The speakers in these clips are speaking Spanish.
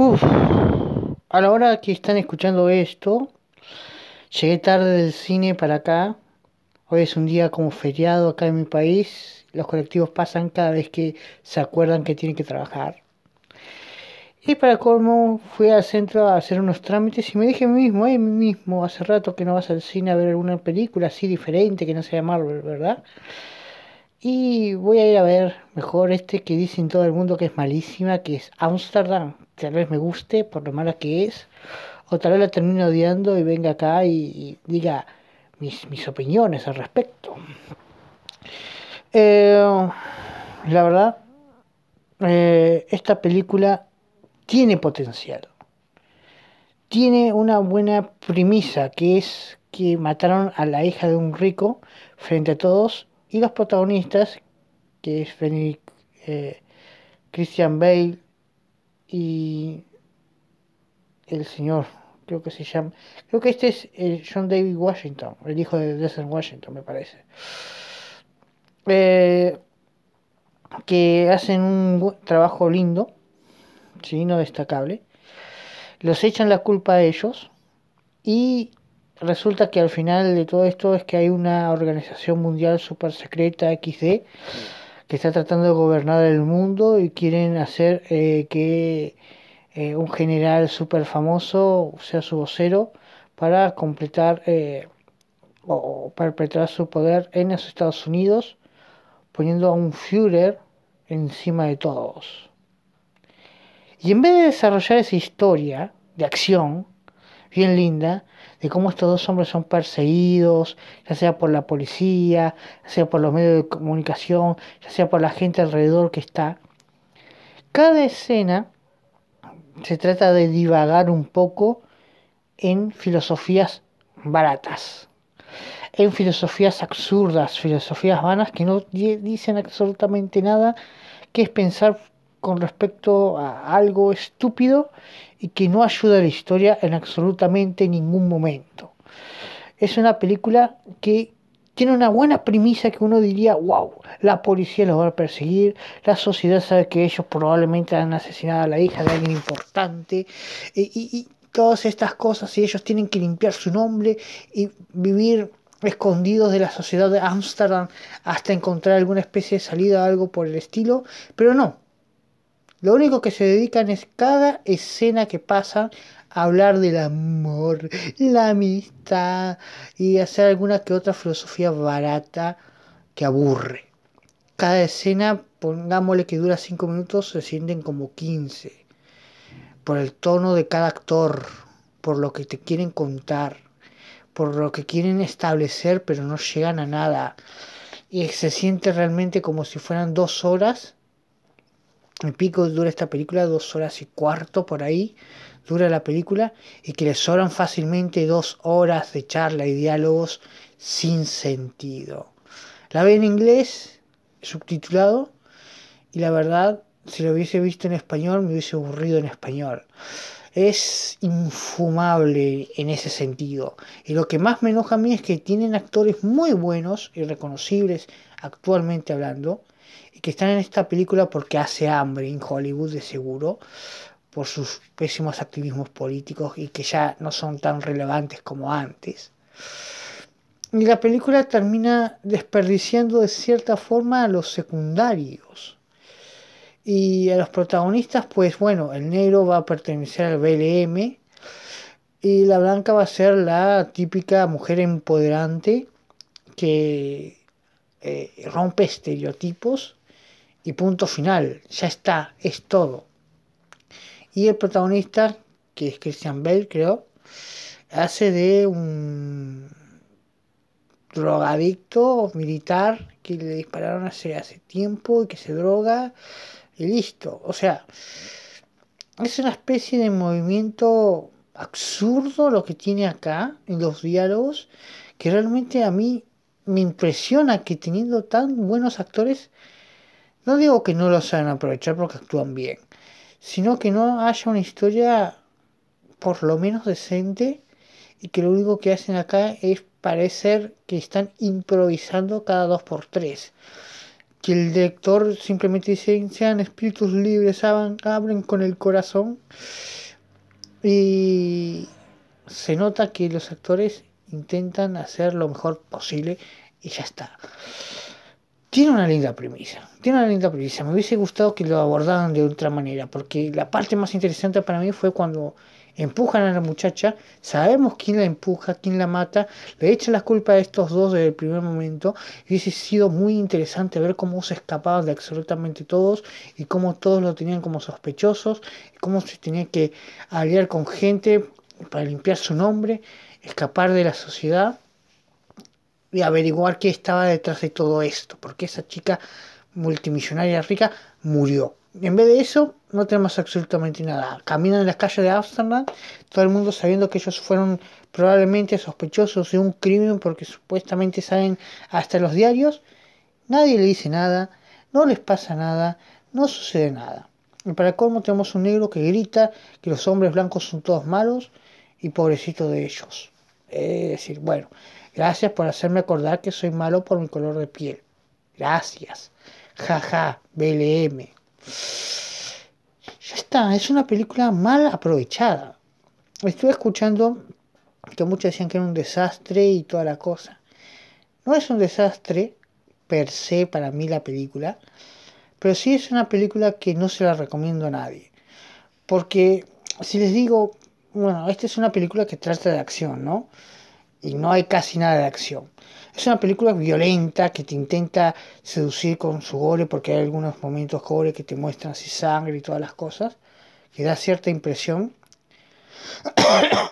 Uf, a la hora que están escuchando esto, llegué tarde del cine para acá. Hoy es un día como feriado acá en mi país. Los colectivos pasan cada vez que se acuerdan que tienen que trabajar. Y para colmo fui al centro a hacer unos trámites y me dije a mí mismo, ay mismo, hace rato que no vas al cine a ver alguna película así diferente que no sea Marvel, ¿verdad? Y voy a ir a ver mejor este que dicen todo el mundo que es malísima, que es Amsterdam. Tal vez me guste por lo mala que es. O tal vez la termine odiando y venga acá y, diga mis, opiniones al respecto. Eh, la verdad, eh, esta película tiene potencial. Tiene una buena premisa que es que mataron a la hija de un rico frente a todos y los protagonistas, que es eh, Christian Bale y el señor, creo que se llama, creo que este es John David Washington, el hijo de Desert Washington, me parece. Eh, que hacen un trabajo lindo, ¿sí? no destacable. Los echan la culpa a ellos y resulta que al final de todo esto es que hay una organización mundial super secreta XD que está tratando de gobernar el mundo y quieren hacer eh, que eh, un general super famoso sea su vocero para completar eh, o perpetrar su poder en los Estados Unidos poniendo a un Führer encima de todos. Y en vez de desarrollar esa historia de acción bien linda, de cómo estos dos hombres son perseguidos, ya sea por la policía, ya sea por los medios de comunicación, ya sea por la gente alrededor que está. Cada escena se trata de divagar un poco en filosofías baratas, en filosofías absurdas, filosofías vanas que no dicen absolutamente nada, que es pensar con respecto a algo estúpido y que no ayuda a la historia en absolutamente ningún momento. Es una película que tiene una buena premisa que uno diría, wow, la policía los va a perseguir, la sociedad sabe que ellos probablemente han asesinado a la hija de alguien importante y, todas estas cosas y ellos tienen que limpiar su nombre y vivir escondidos de la sociedad de Ámsterdam hasta encontrar alguna especie de salida o algo por el estilo, pero no, lo único que se dedican es cada escena que pasa a hablar del amor, la amistad y hacer alguna que otra filosofía barata que aburre. Cada escena, pongámosle que dura cinco minutos, se sienten como 15. Por el tono de cada actor, por lo que te quieren contar, por lo que quieren establecer, pero no llegan a nada. Y se siente realmente como si fueran dos horas el pico dura esta película dos horas y cuarto por ahí, dura la película, y que le sobran fácilmente dos horas de charla y diálogos sin sentido. La ve en inglés, subtitulado, y la verdad, si lo hubiese visto en español, me hubiese aburrido en español. Es infumable en ese sentido. Y lo que más me enoja a mí es que tienen actores muy buenos y reconocibles actualmente hablando, que están en esta película porque hace hambre en Hollywood de seguro por sus pésimos activismos políticos y que ya no son tan relevantes como antes. Y la película termina desperdiciando de cierta forma a los secundarios. Y a los protagonistas, pues bueno, el negro va a pertenecer al BLM y la blanca va a ser la típica mujer empoderante que eh, rompe estereotipos y punto final, ya está, es todo. Y el protagonista, que es Christian Bell, creo, hace de un drogadicto militar que le dispararon hace, hace tiempo y que se droga y listo. O sea, es una especie de movimiento absurdo lo que tiene acá en los diálogos que realmente a mí me impresiona que teniendo tan buenos actores no digo que no lo saben aprovechar porque actúan bien, sino que no haya una historia por lo menos decente y que lo único que hacen acá es parecer que están improvisando cada dos por tres. Que el director simplemente dice, sean espíritus libres, abren con el corazón. Y se nota que los actores intentan hacer lo mejor posible y ya está tiene una linda premisa, tiene una linda premisa. Me hubiese gustado que lo abordaran de otra manera, porque la parte más interesante para mí fue cuando empujan a la muchacha, sabemos quién la empuja, quién la mata, le echan la culpa a estos dos desde el primer momento. Y hubiese sido muy interesante ver cómo se escapaban de absolutamente todos y cómo todos lo tenían como sospechosos, y cómo se tenía que aliar con gente para limpiar su nombre, escapar de la sociedad y averiguar qué estaba detrás de todo esto, porque esa chica multimillonaria rica murió. En vez de eso, no tenemos absolutamente nada. Caminan en las calles de Amsterdam todo el mundo sabiendo que ellos fueron probablemente sospechosos de un crimen porque supuestamente salen hasta los diarios. Nadie le dice nada, no les pasa nada, no sucede nada. Y para colmo tenemos un negro que grita que los hombres blancos son todos malos y pobrecito de ellos. es decir, bueno, Gracias por hacerme acordar que soy malo por mi color de piel. Gracias. Jaja, BLM. Ya está, es una película mal aprovechada. Estuve escuchando que muchos decían que era un desastre y toda la cosa. No es un desastre per se para mí la película, pero sí es una película que no se la recomiendo a nadie. Porque si les digo, bueno, esta es una película que trata de acción, ¿no? y no hay casi nada de acción. Es una película violenta que te intenta seducir con su gore porque hay algunos momentos gore que te muestran así sangre y todas las cosas, que da cierta impresión.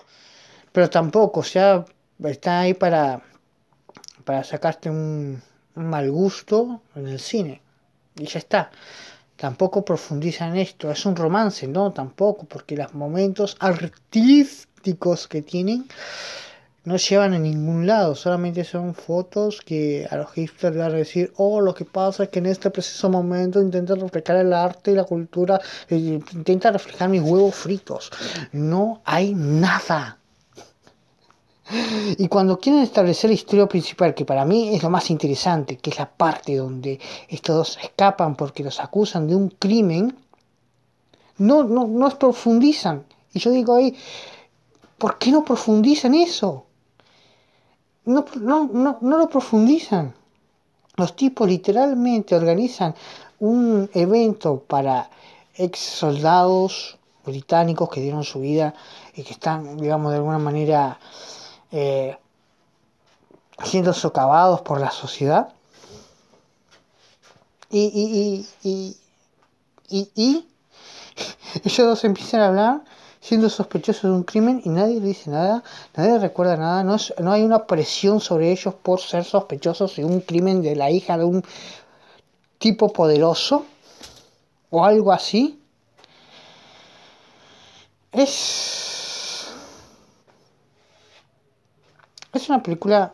Pero tampoco, o sea, está ahí para, para sacarte un, mal gusto en el cine. Y ya está tampoco profundizan en esto. Es un romance, no, tampoco, porque los momentos artísticos que tienen no llevan a ningún lado, solamente son fotos que a los hipsters van a decir, oh, lo que pasa es que en este preciso momento intenta reflejar el arte y la cultura, eh, intenta reflejar mis huevos fritos. No hay nada. Y cuando quieren establecer la historia principal, que para mí es lo más interesante, que es la parte donde estos dos escapan porque los acusan de un crimen, no, no, no profundizan. Y yo digo ahí, ¿por qué no profundizan eso? no, no, no, no lo profundizan. Los tipos literalmente organizan un evento para ex soldados británicos que dieron su vida y que están, digamos, de alguna manera eh, siendo socavados por la sociedad. Y, y, y, y, y ellos dos empiezan a hablar siendo sospechosos de un crimen y nadie le dice nada, nadie recuerda nada, no, hay una presión sobre ellos por ser sospechosos de un crimen de la hija de un tipo poderoso o algo así. Es... Es una película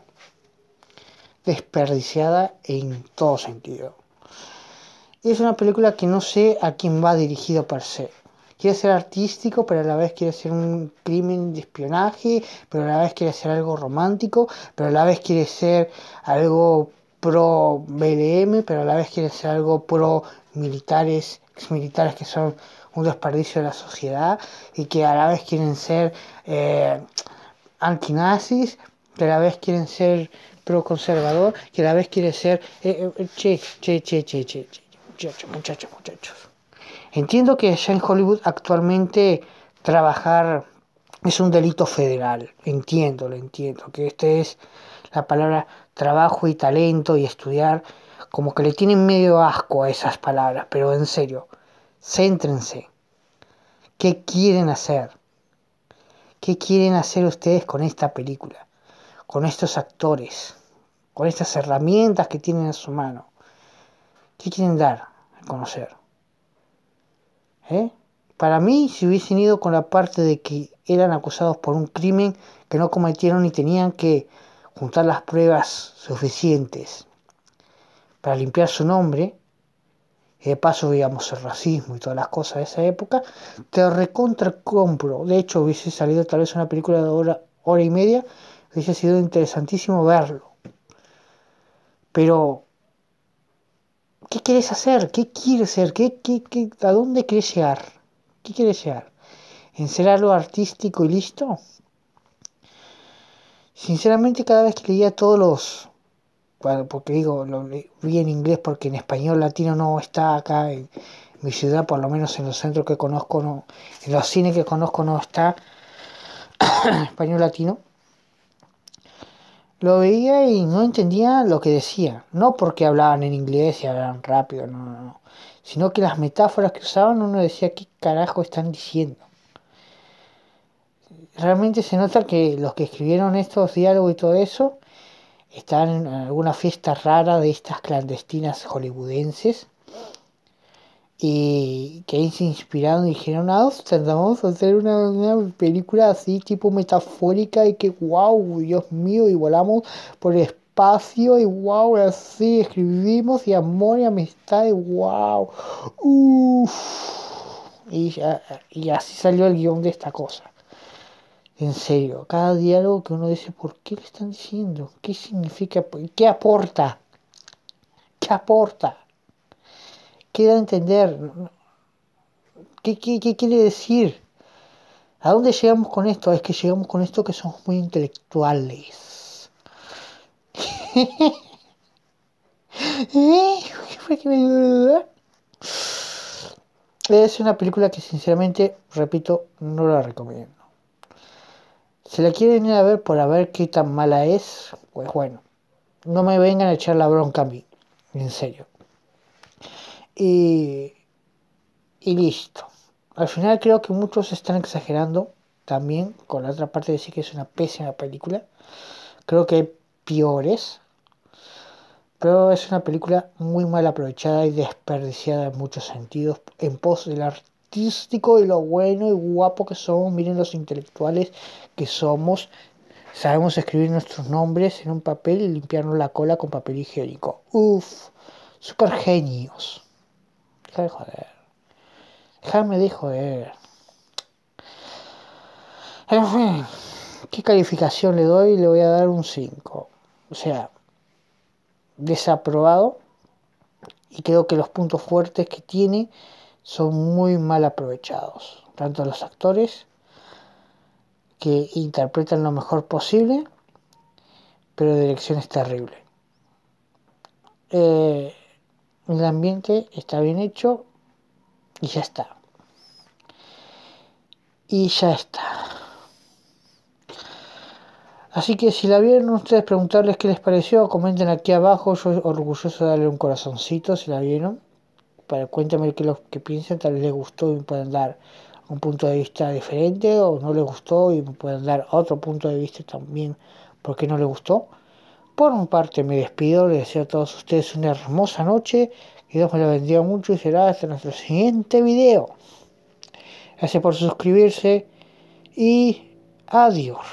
desperdiciada en todo sentido. Es una película que no sé a quién va dirigido per se quiere ser artístico, pero a la vez quiere ser un crimen de espionaje, pero a la vez quiere ser algo romántico, pero a la vez quiere ser algo pro BLM, pero a la vez quiere ser algo pro militares, militares que son un desperdicio de la sociedad y que a la vez quieren ser eh, nazis que a la vez quieren ser pro-conservador, que a la vez quiere ser... Eh, eh, che, che, che, che, che, che, muchachos, muchachos, muchachos. Entiendo que allá en Hollywood actualmente trabajar es un delito federal. Entiendo, lo entiendo. Que esta es la palabra trabajo y talento y estudiar. Como que le tienen medio asco a esas palabras. Pero en serio, céntrense. ¿Qué quieren hacer? ¿Qué quieren hacer ustedes con esta película? Con estos actores. Con estas herramientas que tienen en su mano. ¿Qué quieren dar a conocer? ¿Eh? Para mí, si hubiesen ido con la parte de que eran acusados por un crimen que no cometieron y tenían que juntar las pruebas suficientes para limpiar su nombre, y de paso digamos el racismo y todas las cosas de esa época, te recontra compro. De hecho, hubiese salido tal vez una película de hora, hora y media, hubiese sido interesantísimo verlo. Pero ¿Qué quieres hacer? ¿Qué quieres ser? ¿Qué, qué, a dónde quieres llegar? ¿Qué quieres llegar? ¿En ser algo artístico y listo? Sinceramente, cada vez que leía todos los. Bueno, porque digo, lo vi en inglés porque en español latino no está acá en mi ciudad, por lo menos en los centros que conozco, en los cines que conozco no está español latino. Lo veía y no entendía lo que decía. No porque hablaban en inglés y hablaban rápido, no, Sino que las metáforas que usaban uno decía qué carajo están diciendo. Realmente se nota que los que escribieron estos diálogos y todo eso están en alguna fiesta rara de estas clandestinas hollywoodenses y que ahí se inspiraron y dijeron, ah, vamos a hacer una, película así tipo metafórica y que, wow, Dios mío, y volamos por el espacio y wow, así escribimos y amor y amistad y wow, y, y así salió el guión de esta cosa. En serio, cada diálogo que uno dice, ¿por qué le están diciendo? ¿Qué significa? ¿Qué aporta? ¿Qué aporta? ¿Qué entender qué, qué quiere decir. ¿A dónde llegamos con esto? Es que llegamos con esto que somos muy intelectuales. ¿Eh? Es una película que sinceramente, repito, no la recomiendo. Si la quieren ir a ver por a ver qué tan mala es, pues bueno, no me vengan a echar la bronca a mí, en serio y, listo. Al final creo que muchos están exagerando también con la otra parte de decir que es una pésima película. Creo que hay peores. Pero es una película muy mal aprovechada y desperdiciada en muchos sentidos. En pos del artístico y lo bueno y guapo que somos. Miren los intelectuales que somos. Sabemos escribir nuestros nombres en un papel y limpiarnos la cola con papel higiénico. Uf, super genios de joder. me de joder. Eh, en fin, ¿qué calificación le doy? Le voy a dar un 5. O sea, desaprobado. Y creo que los puntos fuertes que tiene son muy mal aprovechados. Tanto los actores que interpretan lo mejor posible, pero dirección es terrible. Eh, el ambiente está bien hecho y ya está. Y ya está. Así que si la vieron ustedes, preguntarles qué les pareció, comenten aquí abajo, yo orgulloso de darle un corazoncito si la vieron. Para cuéntame qué lo que piensan, tal vez les gustó y me pueden dar un punto de vista diferente o no les gustó y me pueden dar otro punto de vista también porque no les gustó. Por un parte me despido, les deseo a todos ustedes una hermosa noche, que Dios me la bendiga mucho y será hasta nuestro siguiente video. Gracias por suscribirse y adiós.